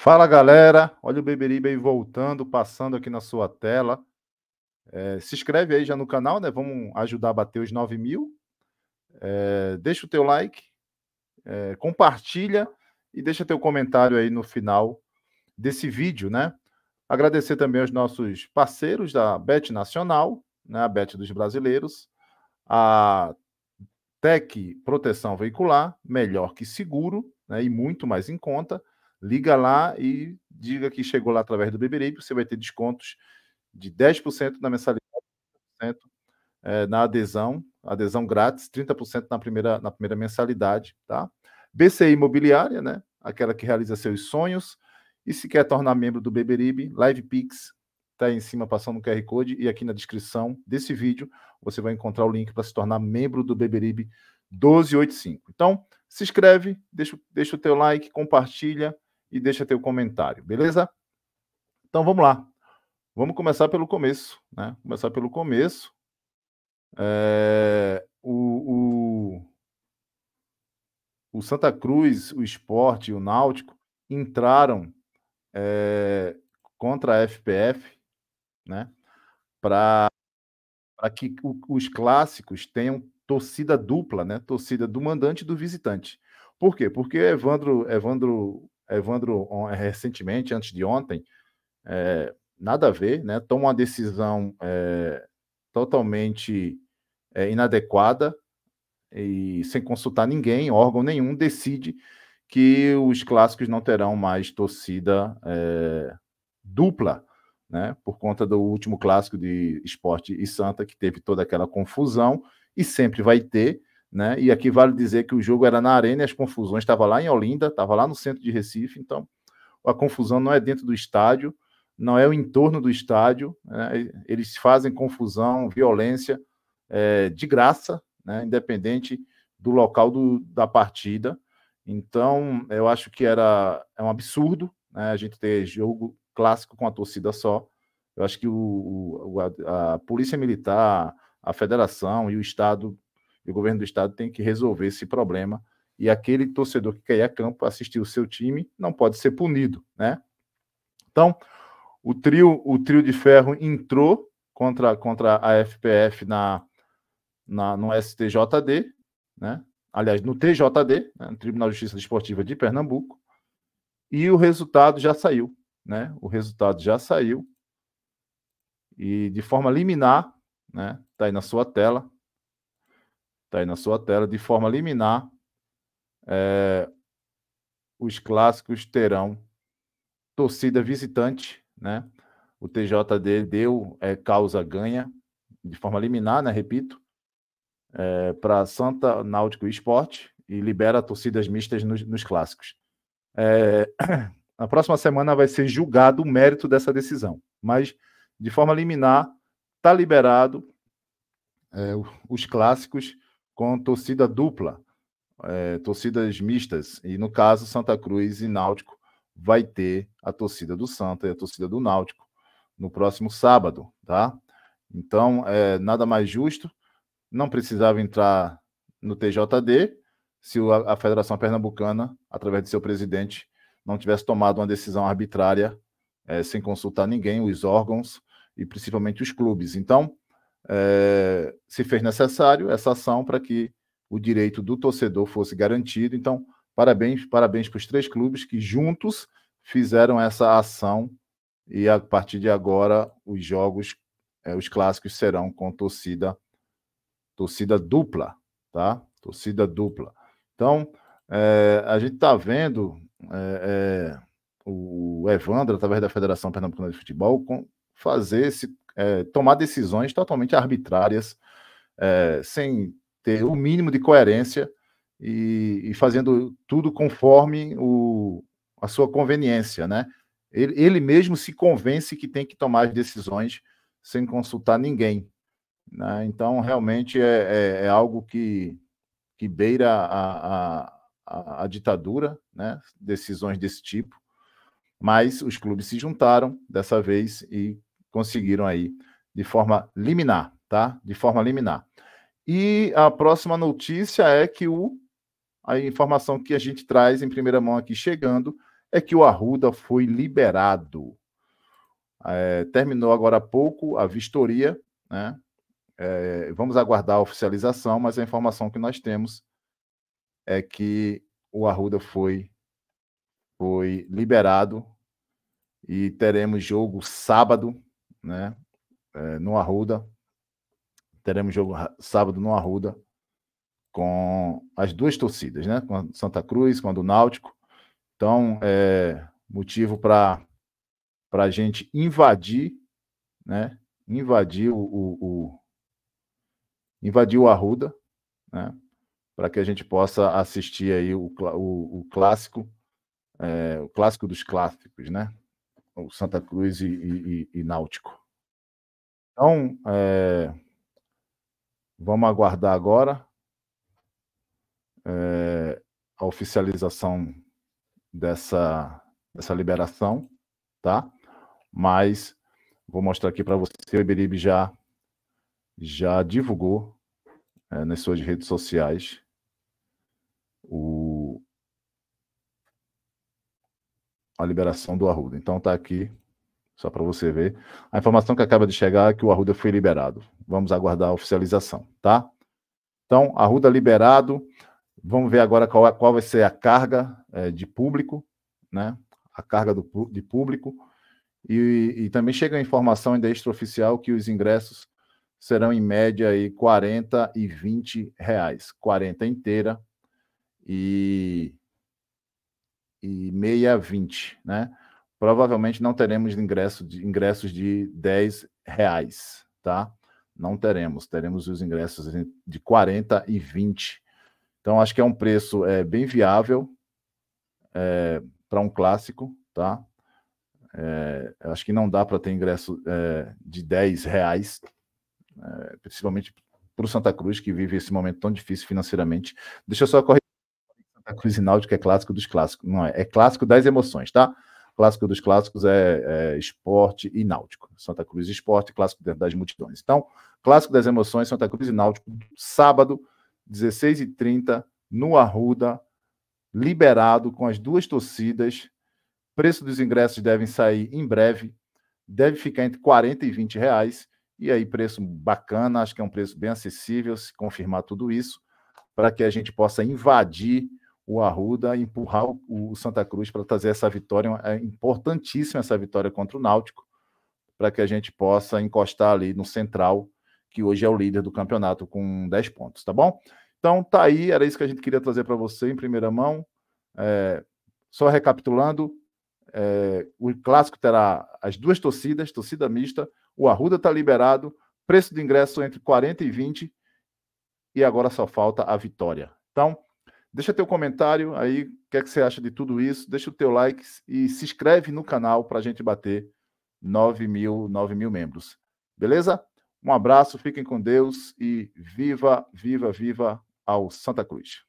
Fala galera, olha o Beberibe aí voltando, passando aqui na sua tela. É, se inscreve aí já no canal, né? Vamos ajudar a bater os 9 mil. É, deixa o teu like, é, compartilha e deixa teu comentário aí no final desse vídeo, né? Agradecer também aos nossos parceiros da Bet Nacional, né? A Bet dos Brasileiros, a Tec Proteção Veicular, melhor que seguro, né? E muito mais em conta liga lá e diga que chegou lá através do Beberei, você vai ter descontos de 10% na mensalidade, 10% eh, na adesão, adesão grátis, 30% na primeira, na primeira mensalidade, tá? BCI Imobiliária, né? Aquela que realiza seus sonhos. E se quer tornar membro do Beberibe, LivePix, tá aí em cima passando o QR Code e aqui na descrição desse vídeo você vai encontrar o link para se tornar membro do Beberibe 1285. Então, se inscreve, deixa, deixa o teu like, compartilha, e deixa teu comentário, beleza? Então vamos lá. Vamos começar pelo começo, né? Começar pelo começo. É, o, o, o, Santa Cruz, o Esporte e o Náutico entraram é, contra a FPF, né? Para que o, os clássicos tenham torcida dupla, né? Torcida do mandante e do visitante. Por quê? Porque Evandro, Evandro eh, Evandro, eh, recentemente, antes de ontem, é, nada a ver, né? Toma uma decisão é, totalmente é, inadequada e sem consultar ninguém, órgão nenhum, decide que os clássicos não terão mais torcida dupla, né? Por conta do último clássico de Esporte e Santa, que teve toda aquela confusão e sempre vai ter. Né? E aqui vale dizer que o jogo era na arena e as confusões estavam lá em Olinda, estava lá no centro de Recife, então a confusão não é dentro do estádio, não é o entorno do estádio, né? eles fazem confusão, violência é, de graça, né? independente do local do, da partida. Então, eu acho que era é um absurdo né? a gente ter jogo clássico com a torcida só. Eu acho que o, o a, a polícia militar, a federação e o estado e o governo do estado tem que resolver esse problema. E aquele torcedor que quer ir a campo assistir o seu time não pode ser punido, né? Então, o trio, o trio de ferro entrou contra, contra a FPF na, na, no STJD, né? aliás, no TJD, né? no Tribunal de Justiça Desportiva de Pernambuco, e o resultado já saiu. Né? O resultado já saiu. E de forma liminar, está né? Tá aí na sua tela, está aí na sua tela, de forma liminar, é, os clássicos terão torcida visitante, né? O TJD deu é, causa ganha, de forma liminar, né? Repito, é, para Santa Náutico Esporte e libera torcidas mistas nos, nos clássicos. É, na próxima semana vai ser julgado o mérito dessa decisão, mas de forma liminar está liberado é, os clássicos com torcida dupla, é, torcidas mistas, e no caso Santa Cruz e Náutico vai ter a torcida do Santa e a torcida do Náutico no próximo sábado, tá? Então, é, nada mais justo, não precisava entrar no TJD se a, Federação Pernambucana, através de seu presidente, não tivesse tomado uma decisão arbitrária é, sem consultar ninguém, os órgãos e principalmente os clubes. Então, é, se fez necessário essa ação para que o direito do torcedor fosse garantido. Então, parabéns, parabéns para os três clubes que juntos fizeram essa ação e a partir de agora os jogos, é, os clássicos serão com torcida, torcida dupla, tá? Torcida dupla. Então, é, a gente está vendo é, é, o Evandro, através da Federação Pernambucana de Futebol, com, fazer se é, tomar decisões totalmente arbitrárias, é, sem ter o mínimo de coerência e, e fazendo tudo conforme o, a sua conveniência, né? Ele, ele, mesmo se convence que tem que tomar as decisões sem consultar ninguém. Né? Então, realmente é, é, é algo que, que beira a, a, a, a ditadura, né? decisões desse tipo mas os clubes se juntaram dessa vez e conseguiram aí de forma liminar, tá? De forma liminar. E a próxima notícia é que o a informação que a gente traz em primeira mão aqui chegando é que o Arruda foi liberado. É, terminou agora há pouco a vistoria, né? É, vamos aguardar a oficialização, mas a informação que nós temos é que o Arruda foi, foi liberado e teremos jogo sábado né? É, no Arruda. Teremos jogo sábado no Arruda com as duas torcidas, né? Com a Santa Cruz, com a do Náutico. Então, é motivo para para a gente invadir, né? Invadir o, o, o invadir o Arruda, né? Para que a gente possa assistir aí o, o, o clássico, é, o clássico dos clássicos, né? o Santa Cruz e, e, e Náutico. Então, é, vamos aguardar agora é, a oficialização dessa, dessa liberação, tá? Mas vou mostrar aqui para você, o Iberibe já, já divulgou é, nas suas redes sociais o a liberação do Arruda. Então está aqui, só para você ver. A informação que acaba de chegar é que o Arruda foi liberado. Vamos aguardar a oficialização, tá? Então, Arruda liberado. Vamos ver agora qual, é, qual vai ser a carga é, de público, né? A carga do, de público. E, e, também chega a informação ainda extraoficial que os ingressos serão em média aí 40 e 20 reais, 40 inteira e e meia vinte, 20, né? Provavelmente não teremos ingresso de, ingressos de 10 reais, tá? Não teremos, teremos os ingressos de 40 e 20. Então, acho que é um preço é, bem viável é, para um clássico, tá? É, acho que não dá para ter ingresso é, de 10 reais, é, principalmente para o Santa Cruz, que vive esse momento tão difícil financeiramente. Deixa eu só correr a Cruz Náutico é clássico dos clássicos, não é? É clássico das emoções, tá? Clássico dos clássicos é, é esporte e náutico. Santa Cruz esporte, clássico dentro das multidões. Então, clássico das emoções, Santa Cruz e náutico, sábado, 16h30, no Arruda, liberado com as duas torcidas. Preço dos ingressos devem sair em breve. Deve ficar entre 40 e 20 reais. E aí, preço bacana, acho que é um preço bem acessível, se confirmar tudo isso, para que a gente possa invadir o Arruda empurrar o Santa Cruz para trazer essa vitória, é importantíssima essa vitória contra o Náutico, para que a gente possa encostar ali no Central, que hoje é o líder do campeonato com 10 pontos, tá bom? Então tá aí, era isso que a gente queria trazer para você em primeira mão. É, só recapitulando, é, o clássico terá as duas torcidas, torcida mista, o Arruda está liberado, preço do ingresso entre 40 e 20, e agora só falta a vitória. Então, Deixa teu comentário aí, o que, é que você acha de tudo isso. Deixa o teu like e se inscreve no canal para a gente bater 9 mil, 9 mil membros. Beleza? Um abraço, fiquem com Deus e viva, viva, viva ao Santa Cruz.